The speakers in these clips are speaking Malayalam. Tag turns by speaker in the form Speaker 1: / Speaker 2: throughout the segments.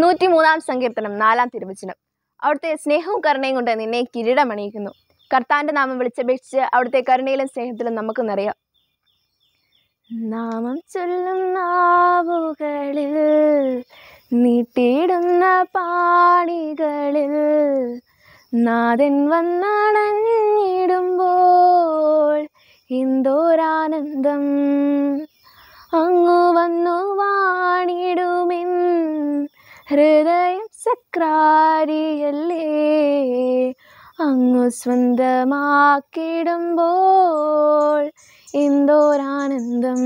Speaker 1: മൂന്നാം സങ്കീർത്തനം നാലാം തിരുവചനം അവിടുത്തെ സ്നേഹവും കരുണയും കൊണ്ട് നിന്നെ കിരീടമണിയിക്കുന്നു കർത്താന്റെ നാമം വിളിച്ചപേക്ഷിച്ച് അവിടുത്തെ കരുണയിലും സ്നേഹത്തിലും നമുക്ക് നിറയാം
Speaker 2: നാമം ചൊല്ലും നാവുകളിൽ നീട്ടിയിടുന്ന പാണികളിൽ നാദൻ വന്നണഞ്ഞിടുമ്പോൾ എന്തോരാനന്ദം അങ്ങു വന്നു ഹൃദയം സക്രാരിയല്ലേ അങ്ങു സ്വന്തമാക്കിടുമ്പോൾ എന്തോരാനന്ദം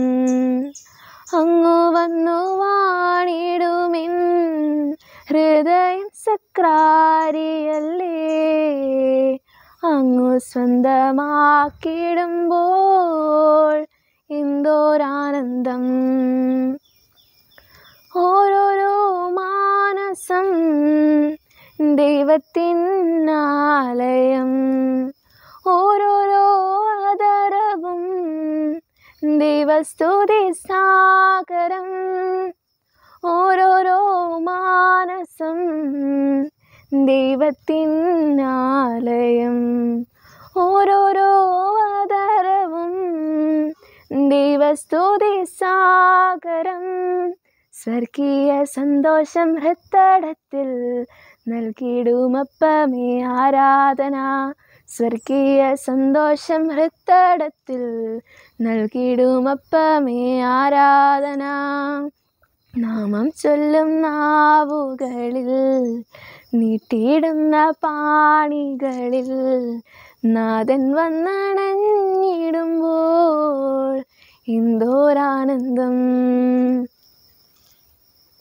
Speaker 2: അങ്ങു വന്നു വാണിടുമിൻ ഹൃദയം സക്രാരിയല്ലേ അങ്ങു സ്വന്തമാക്കിടുമ്പോൾ എന്തോരാനന്ദം ദൈവത്തിനാലയം ഓരോരോ ആദരവും ദൈവസ്തുതി സാഗരം ഓരോരോ മാനസം ദൈവത്തിനാലയം ഓരോരോ ആദരവും ദൈവസ്തുതി സാഗരം സ്വർഗീയ സന്തോഷം ഹൃത്തടത്തിൽ നൽകിയിടുമപ്പമേ ആരാധന സ്വർഗീയ സന്തോഷം ഹൃത്തടത്തിൽ നൽകിയിടുമപ്പമേ ആരാധന നാമം ചൊല്ലും നാവുകളിൽ നീട്ടിയിടുന്ന പാണികളിൽ നാഥൻ വന്നണഞ്ഞിടുമ്പോൾ എന്തോരാനന്ദം